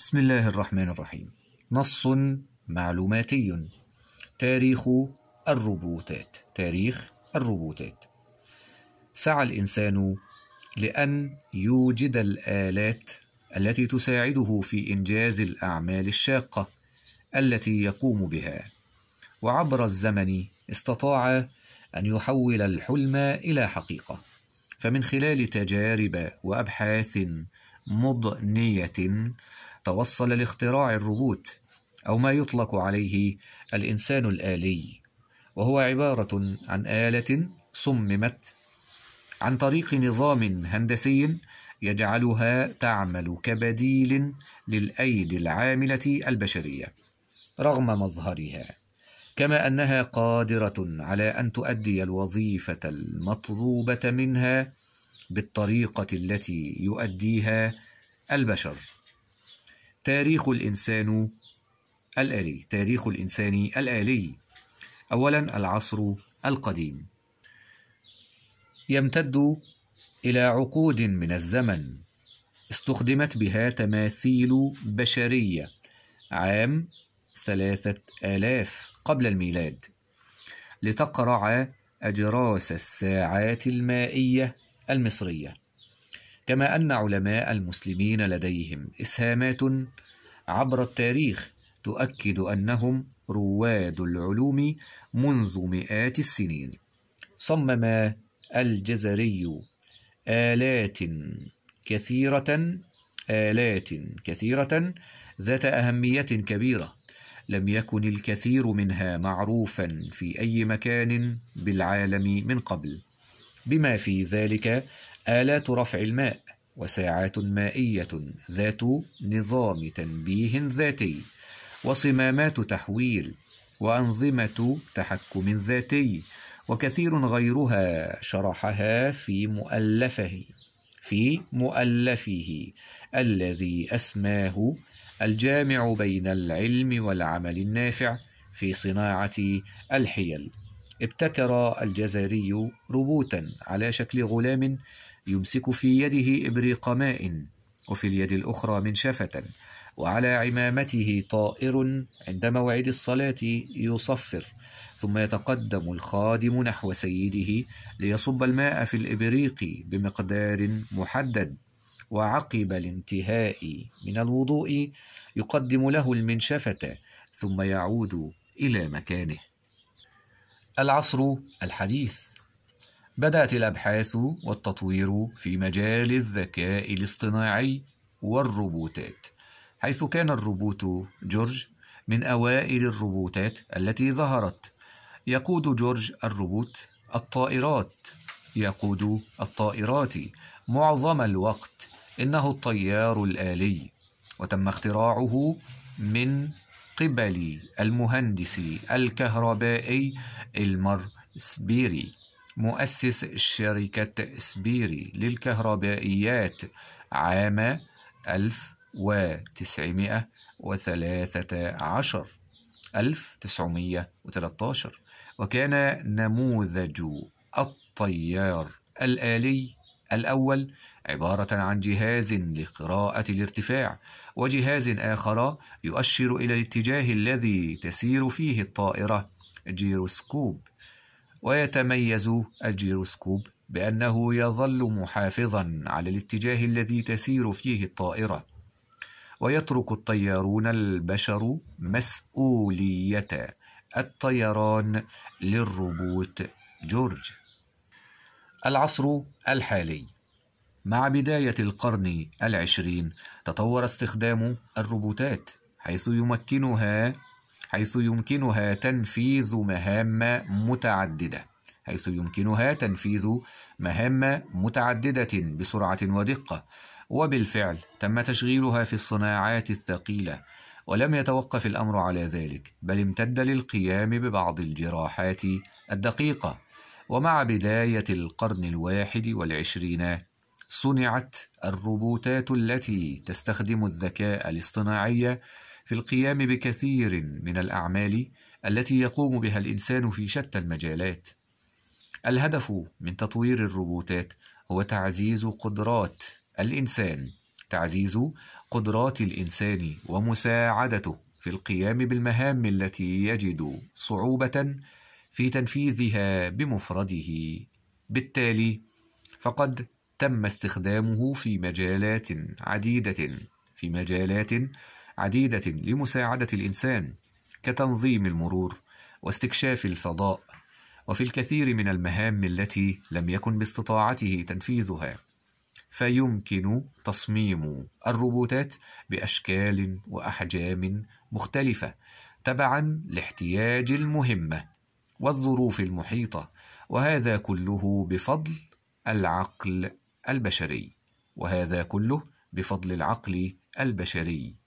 بسم الله الرحمن الرحيم نص معلوماتي تاريخ الروبوتات تاريخ الروبوتات سعى الإنسان لأن يوجد الآلات التي تساعده في إنجاز الأعمال الشاقة التي يقوم بها وعبر الزمن استطاع أن يحول الحلم إلى حقيقة فمن خلال تجارب وأبحاث مضنية توصل لاختراع الروبوت أو ما يطلق عليه الإنسان الآلي وهو عبارة عن آلة صممت عن طريق نظام هندسي يجعلها تعمل كبديل للأيدي العاملة البشرية رغم مظهرها كما أنها قادرة على أن تؤدي الوظيفة المطلوبة منها بالطريقة التي يؤديها البشر تاريخ الإنسان الآلي تاريخ الإنسان الآلي أولا العصر القديم يمتد إلى عقود من الزمن استخدمت بها تماثيل بشرية عام ثلاثة آلاف قبل الميلاد لتقرع أجراس الساعات المائية المصرية كما أن علماء المسلمين لديهم إسهامات عبر التاريخ تؤكد أنهم رواد العلوم منذ مئات السنين صمم الجزري آلات كثيرة آلات كثيرة ذات أهمية كبيرة لم يكن الكثير منها معروفا في أي مكان بالعالم من قبل بما في ذلك آلات رفع الماء وساعات مائية ذات نظام تنبيه ذاتي وصمامات تحويل وأنظمة تحكم ذاتي وكثير غيرها شرحها في مؤلفه في مؤلفه الذي أسماه الجامع بين العلم والعمل النافع في صناعة الحيل ابتكر الجزري روبوتا على شكل غلام يمسك في يده إبريق ماء وفي اليد الأخرى منشفة وعلى عمامته طائر عند موعد الصلاة يصفر ثم يتقدم الخادم نحو سيده ليصب الماء في الإبريق بمقدار محدد وعقب الانتهاء من الوضوء يقدم له المنشفة ثم يعود إلى مكانه العصر الحديث بدأت الأبحاث والتطوير في مجال الذكاء الاصطناعي والروبوتات حيث كان الروبوت جورج من أوائل الروبوتات التي ظهرت يقود جورج الروبوت الطائرات يقود الطائرات معظم الوقت إنه الطيار الآلي وتم اختراعه من قبل المهندس الكهربائي إلمر سبيري مؤسس شركة سبيري للكهربائيات عام 1913 1913 وكان نموذج الطيار الآلي الأول عبارة عن جهاز لقراءة الارتفاع وجهاز آخر يؤشر إلى الاتجاه الذي تسير فيه الطائرة جيروسكوب ويتميز الجيروسكوب بأنه يظل محافظا على الاتجاه الذي تسير فيه الطائرة ويترك الطيارون البشر مسؤولية الطيران للروبوت جورج العصر الحالي مع بداية القرن العشرين تطور استخدام الروبوتات حيث يمكنها حيث يمكنها تنفيذ مهام متعددة حيث يمكنها تنفيذ مهام متعددة بسرعة ودقة وبالفعل تم تشغيلها في الصناعات الثقيلة ولم يتوقف الأمر على ذلك بل امتد للقيام ببعض الجراحات الدقيقة ومع بداية القرن الواحد والعشرين صنعت الروبوتات التي تستخدم الذكاء الاصطناعي في القيام بكثير من الأعمال التي يقوم بها الإنسان في شتى المجالات. الهدف من تطوير الروبوتات هو تعزيز قدرات الإنسان، تعزيز قدرات الإنسان ومساعدته في القيام بالمهام التي يجد صعوبة في تنفيذها بمفرده. بالتالي فقد تم استخدامه في مجالات عديدة في مجالات عديدة لمساعدة الإنسان كتنظيم المرور واستكشاف الفضاء وفي الكثير من المهام التي لم يكن باستطاعته تنفيذها فيمكن تصميم الروبوتات باشكال واحجام مختلفه تبعا لاحتياج المهمه والظروف المحيطه وهذا كله بفضل العقل البشري وهذا كله بفضل العقل البشري